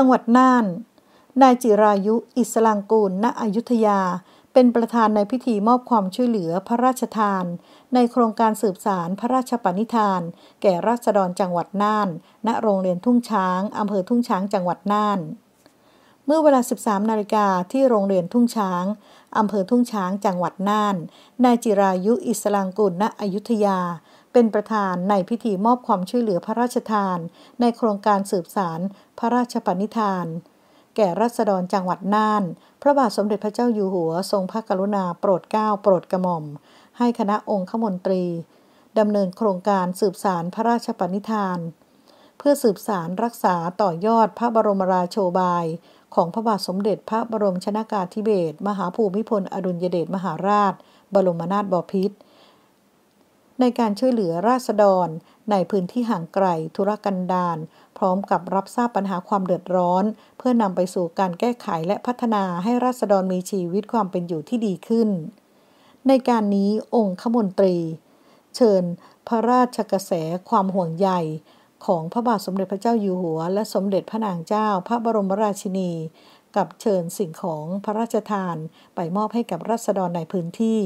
จังหวัด น่าน นายจิรายุ อิสลางกูล ณ อยุธยา เป็นประธานในพิธีมอบความช่วยเหลือพระราชทาน ในโครงการสืบสารพระราชปณิธาน แก่ ราษฎรจังหวัด น่าน ณ โรงเรียนทุ่งช้างอำเภอทุ่งช้างจังหวัดน่านเมื่อเวลา 13นาฬิกาที่โรงเรียนทุ่งช้าง อำเภอทุ่งช้าง จังหวัดน่านนายจิรายุ อิสลางกุลณอยุธยา เป็นประธานในพิธีมอบความช่วยเหลือพระราชทาน ในโครงการสืบสารพระราชปณิธาน แก่รัษฎรจังหวัดน่าน พระบาทสมเด็จพระเจ้าอยู่หัวทรงพระกรุณาโปรดเกล้าโปรดกระหม่อม ให้คณะองค์ขมนตรีดำเนินโครงการสืบสารพระราชปณิธานเพื่อสืบสารรักษาต่อยอดพระบรมราโชบาย ของพระบาทสมเด็จพระบรมชนากาธิเบศรมหาภูมิพลอดุลยเดชมหาราช บรมนาถบพิตรในการช่วยเหลือราษฎรในพื้นที่ห่างไกล ธุรกันดารพร้อมกับรับทราบปัญหาความเดือดร้อน เพื่อนำไปสู่การแก้ไขและพัฒนาให้ราษฎรมีชีวิตความเป็นอยู่ที่ดีขึ้น ในการนี้องค์ขมนตรี เชิญ พระราชกระแสความห่วงใยของพระบาทสมเด็จพระเจ้าอยู่หัวและสมเด็จพระนางเจ้าพระบรมราชินี กับเชิญสิ่งของพระราชทานไปมอบให้กับรัษฎรใน พื้นที่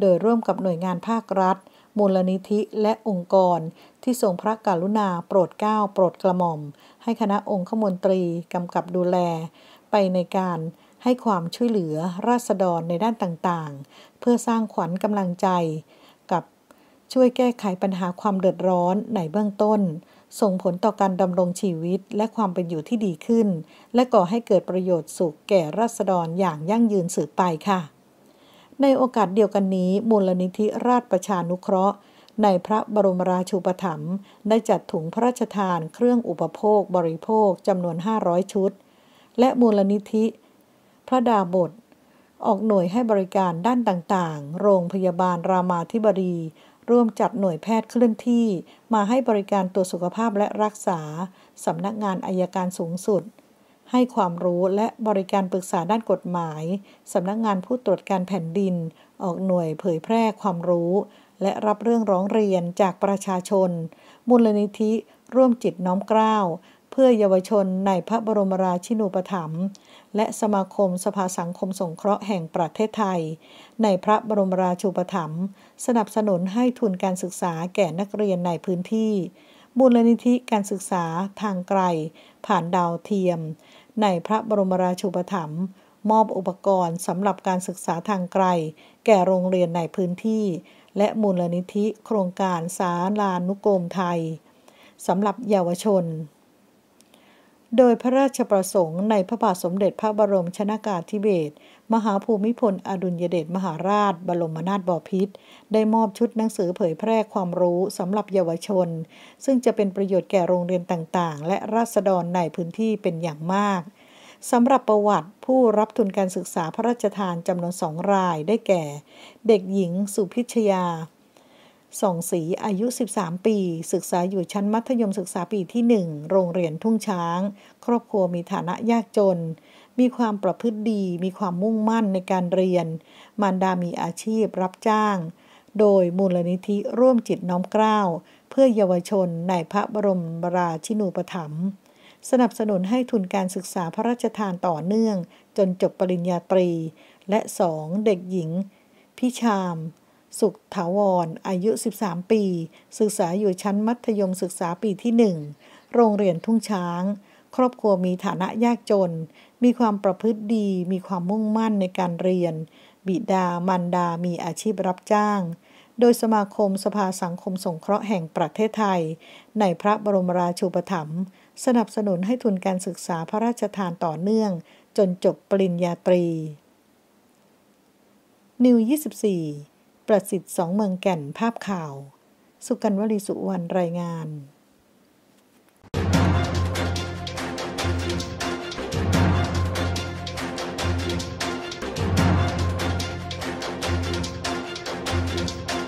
โดยร่วมกับหน่วยงานภาครัฐ มูลนิธิและองค์กรที่ ทรงพระกรุณาโปรด เกล้าโปรดกระหม่อม ให้คณะองคมนตรีกำกับดูแล ไปในการให้ความช่วยเหลือราษฎรในด้านต่างๆ เพื่อสร้างขวัญกำลังใจ กับช่วยแก้ไขปัญหาความเดือดร้อนในเบื้องต้นส่งผลต่อการดำรงชีวิตและความเป็นอยู่ที่ดีขึ้น และก่อให้เกิดประโยชน์สุขแก่ราษฎรอย่างยั่งยืนสืบไปค่ะ ในโอกาสเดียวกันนี้ มูลนิธิราชประชานุเคราะห์ ในพระบรมราชูปถัมภ์ได้จัดถุงพระราชทานเครื่องอุปโภคบริโภคจำนวน 500 ชุด และมูลนิธิพระดาบท ออกหน่วยให้บริการด้านต่าง ๆ โรงพยาบาลรามาธิบดีร่วมจัดหน่วยแพทย์เคลื่อนที่ มาให้บริการตรวจสุขภาพและรักษาสำนักงานอายการสูงสุด ให้ความรู้และบริการปรึกษาด้านกฎหมายสำนักงานผู้ตรวจการแผ่นดิน ออกหน่วยเผยแพร่ความรู้ และรับเรื่องร้องเรียนจากประชาชนมูลนิธิร่วมจิตน้อมเกล้าพื่อเยาวชนในพระบรมราชินูปถัมภ์และสมาคมสภาสังคมสงเคราะห์แห่งประเทศไทย ในพระบรมราชูปถัมภ์สนับสนุนให้ทุนการศึกษาแก่นักเรียนในพื้นที่ มูลนิธิการศึกษาทางไกลผ่านดาวเทียม ในพระบรมราชูปถัมภ์มอบอุปกรณ์สำหรับการศึกษาทางไกลแก่โรงเรียนในพื้นที่ และมูลนิธิโครงการสาลานุกรมไทยสำหรับเยาวชนโดยพระราชประสงค์ในพระบาทสมเด็จพระบรมชนากาธิเบศรมหาภูมิพล อดุลยเดชมหาราช บรมนาถบพิตรได้มอบชุดหนังสือเผยแพร่ความรู้สำหรับเยาวชน ซึ่งจะเป็นประโยชน์แก่โรงเรียนต่าง ๆ และราษฎรในพื้นที่เป็นอย่างมากสำหรับประวัติ ผู้รับทุนการศึกษาพระราชทานจำนวนสองรายได้แก่ เด็กหญิง สุพิชยาส่องสีอายุ 13 ปี ศึกษาอยู่ชั้นมัธยมศึกษาปีที่ 1 โรงเรียนทุ่งช้าง ครอบครัวมีฐานะยากจน มีความประพฤติดีมีความมุ่งมั่นในการเรียน มารดามีอาชีพรับจ้าง โดยมูลนิธิร่วมจิตน้อมเกล้าเพื่อเยาวชนในพระบรมราชินูปถัมภ์สนับสนุนให้ทุนการศึกษาพระราชทานต่อเนื่อง จนจบปริญญาตรี และ2เด็กหญิง พิชามสุขถาวรออายุ 13 ปี ศึกษาอยู่ชั้นมัธยมศึกษาปีที่ 1 โรงเรียนทุ่งช้าง ครอบครัวมีฐานะยากจน มีความประพฤติดี มีความมุ่งมั่นในการเรียน บิดา มารดา มีอาชีพรับจ้าง โดยสมาคมสภาสังคมสงเคราะห์แห่งประเทศไทย ในพระบรมราชูปถัมภ์ สนับสนุนให้ทุนการศึกษาพระราชทานต่อเนื่อง จนจบปริญญาตรี นิว 24ประสิทธิ์สองเมืองแก่นภาพข่าว สุกันวลีสุวรรณรายงาน